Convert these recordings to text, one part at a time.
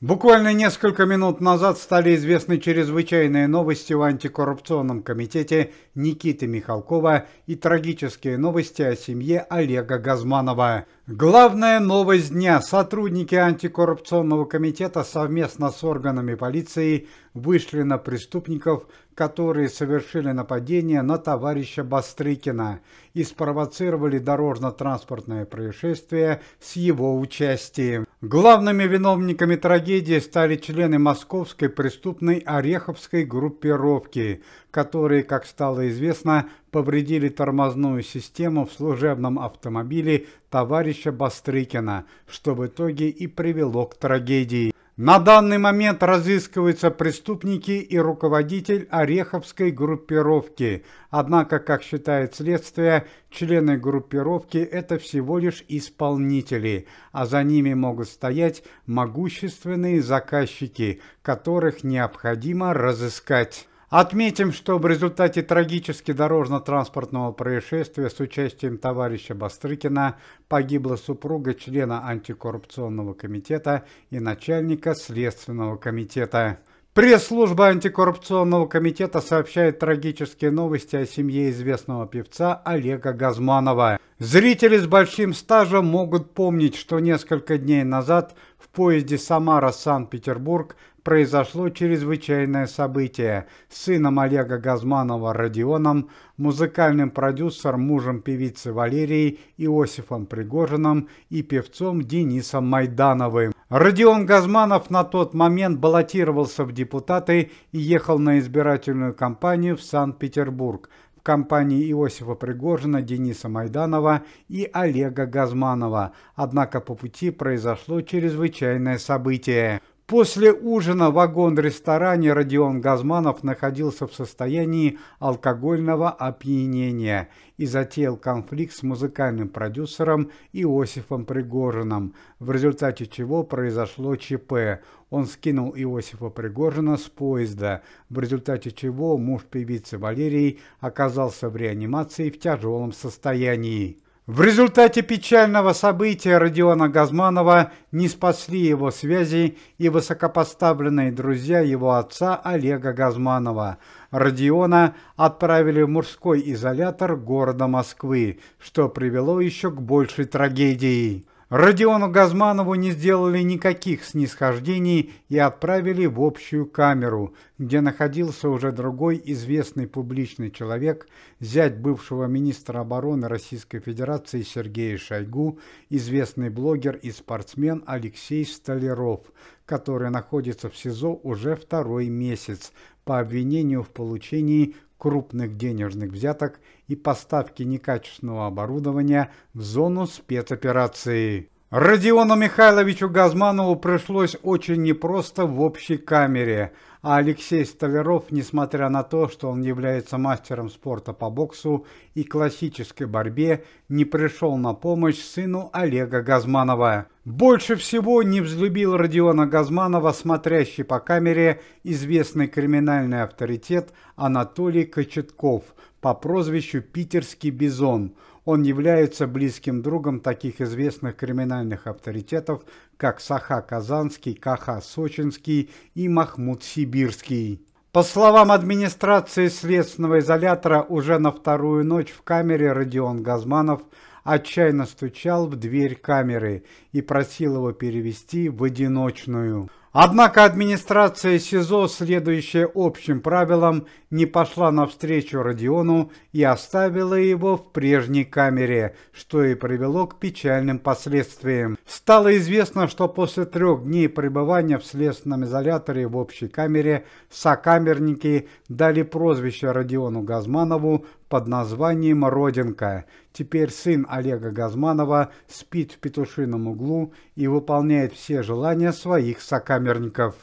Буквально несколько минут назад стали известны чрезвычайные новости в антикоррупционном комитете Никиты Михалкова и трагические новости о семье Олега Газманова. Главная новость дня. Сотрудники антикоррупционного комитета совместно с органами полиции вышли на преступников, которые совершили нападение на товарища Бастрыкина и спровоцировали дорожно-транспортное происшествие с его участием. Главными виновниками трагедии стали члены московской преступной Ореховской группировки, которые, как стало известно, повредили тормозную систему в служебном автомобиле товарища Бастрыкина, что в итоге и привело к трагедии. На данный момент разыскиваются преступники и руководитель Ореховской группировки. Однако, как считает следствие, члены группировки – это всего лишь исполнители, а за ними могут стоять могущественные заказчики, которых необходимо разыскать. Отметим, что в результате трагически дорожно-транспортного происшествия с участием товарища Бастрыкина погибла супруга члена антикоррупционного комитета и начальника следственного комитета. Пресс-служба антикоррупционного комитета сообщает трагические новости о семье известного певца Олега Газманова. Зрители с большим стажем могут помнить, что несколько дней назад – в поезде Самара-Санкт-Петербург произошло чрезвычайное событие. сыном Олега Газманова Родионом, музыкальным продюсером, мужем певицы Валерии Иосифом Пригожиным и певцом Денисом Майдановым. Родион Газманов на тот момент баллотировался в депутаты и ехал на избирательную кампанию в Санкт-Петербург компании Иосифа Пригожина, Дениса Майданова и Олега Газманова. Однако по пути произошло чрезвычайное событие. После ужина вагон-ресторане Родион Газманов находился в состоянии алкогольного опьянения и затеял конфликт с музыкальным продюсером Иосифом Пригожиным, в результате чего произошло ЧП. Он скинул Иосифа Пригожина с поезда, в результате чего муж певицы Валерии оказался в реанимации в тяжелом состоянии. В результате печального события Родиона Газманова не спасли его связи и высокопоставленные друзья его отца Олега Газманова. Родиона отправили в мужской изолятор города Москвы, что привело еще к большей трагедии. Родиону Газманову не сделали никаких снисхождений и отправили в общую камеру, где находился уже другой известный публичный человек, зять бывшего министра обороны Российской Федерации Сергея Шойгу, известный блогер и спортсмен Алексей Столяров, который находится в СИЗО уже второй месяц по обвинению в получении крупных денежных взяток и поставки некачественного оборудования в зону спецоперации. Родиону Михайловичу Газманову пришлось очень непросто в общей камере, а Алексей Столяров, несмотря на то, что он является мастером спорта по боксу и классической борьбе, не пришел на помощь сыну Олега Газманова. Больше всего не взлюбил Родиона Газманова смотрящий по камере известный криминальный авторитет Анатолий Кочетков по прозвищу «Питерский Бизон». Он является близким другом таких известных криминальных авторитетов, как Саха Казанский, Каха Сочинский и Махмуд Сибирский. По словам администрации следственного изолятора, уже на вторую ночь в камере Родион Газманов – отчаянно стучал в дверь камеры и просил его перевести в одиночную. Однако администрация СИЗО, следующая общим правилам, не пошла навстречу Родиону и оставила его в прежней камере, что и привело к печальным последствиям. Стало известно, что после трех дней пребывания в следственном изоляторе в общей камере сокамерники дали прозвище Родиону Газманову под названием «Родинка». Теперь сын Олега Газманова спит в петушином углу и выполняет все желания своих сокамерников сокамерников.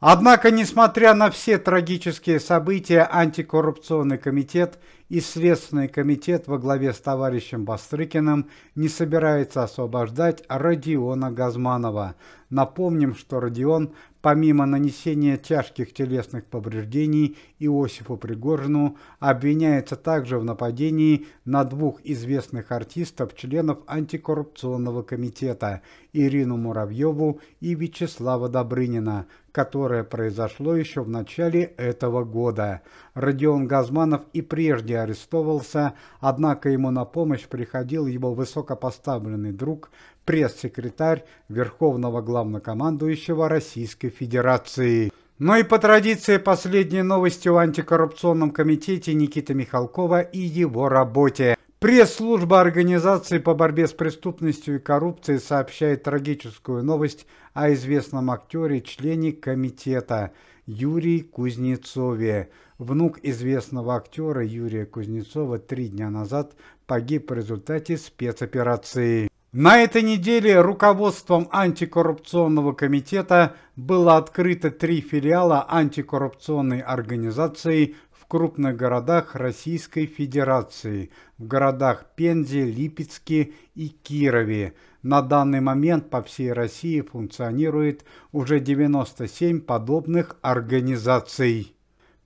Однако, несмотря на все трагические события, антикоррупционный комитет и Следственный комитет во главе с товарищем Бастрыкиным не собирается освобождать Родиона Газманова. Напомним, что Родион, помимо нанесения тяжких телесных повреждений Иосифу Пригоржину, обвиняется также в нападении на двух известных артистов, членов антикоррупционного комитета Ирину Муравьеву и Вячеслава Добрынина, которое произошло еще в начале этого года. Родион Газманов и прежде арестовывался, однако ему на помощь приходил его высокопоставленный друг, пресс-секретарь Верховного главнокомандующего Российской Федерации. Но ну и по традиции последние новости о антикоррупционном комитете Никиты Михалкова и его работе. Пресс-служба Организации по борьбе с преступностью и коррупцией сообщает трагическую новость о известном актере, члене комитета. Юрий Кузнецове. Внук известного актера Юрия Кузнецова три дня назад погиб в результате спецоперации. На этой неделе руководством антикоррупционного комитета было открыто три филиала антикоррупционной организации крупных городах Российской Федерации, в городах Пензе, Липецке и Кирове. На данный момент по всей России функционирует уже 97 подобных организаций.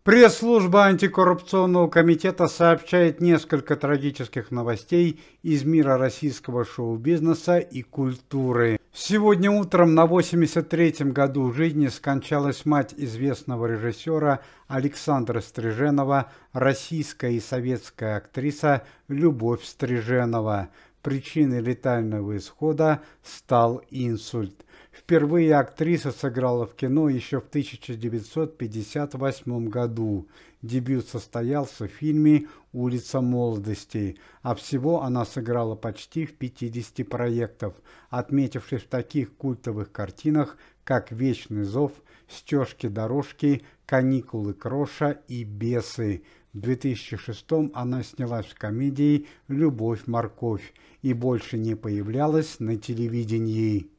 Пресс-служба антикоррупционного комитета сообщает несколько трагических новостей из мира российского шоу-бизнеса и культуры. Сегодня утром на 83-м году жизни скончалась мать известного режиссера Александра Стриженова, российская и советская актриса Любовь Стриженова. Причиной летального исхода стал инсульт. Впервые актриса сыграла в кино еще в 1958 году. Дебют состоялся в фильме «Улица молодости», а всего она сыграла почти в 50 проектов, отметившись в таких культовых картинах, как «Вечный зов», «Стежки-дорожки», «Каникулы Кроша» и «Бесы». В 2006 она снялась в комедии «Любовь-морковь» и больше не появлялась на телевидении.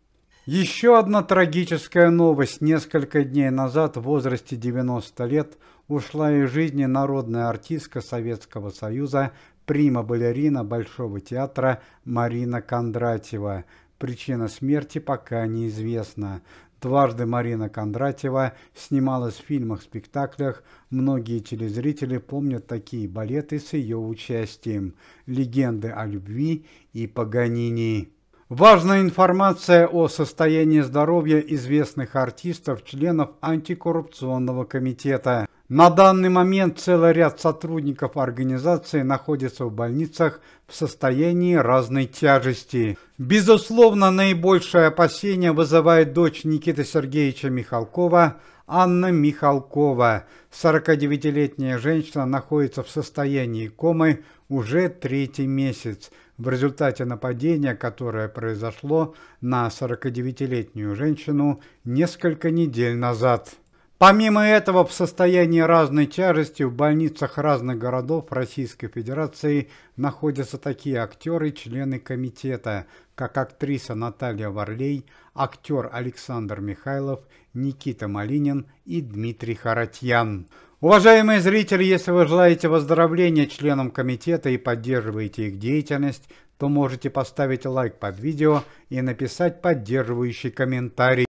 Еще одна трагическая новость. Несколько дней назад в возрасте 90 лет ушла из жизни народная артистка Советского Союза, прима-балерина Большого театра Марина Кондратьева. Причина смерти пока неизвестна. Дважды Марина Кондратьева снималась в фильмах, спектаклях. Многие телезрители помнят такие балеты с ее участием. «Легенды о любви» и «Паганини». Важная информация о состоянии здоровья известных артистов, членов антикоррупционного комитета. На данный момент целый ряд сотрудников организации находится в больницах в состоянии разной тяжести. Безусловно, наибольшее опасение вызывает дочь Никиты Сергеевича Михалкова – Анна Михалкова, 49-летняя женщина, находится в состоянии комы уже третий месяц в результате нападения, которое произошло на 49-летнюю женщину несколько недель назад. Помимо этого, в состоянии разной тяжести в больницах разных городов Российской Федерации находятся такие актеры члены комитета, как актриса Наталья Варлей, актер Александр Михайлов, Никита Малинин и Дмитрий Харатьян. Уважаемые зрители, если вы желаете выздоровления членам комитета и поддерживаете их деятельность, то можете поставить лайк под видео и написать поддерживающий комментарий.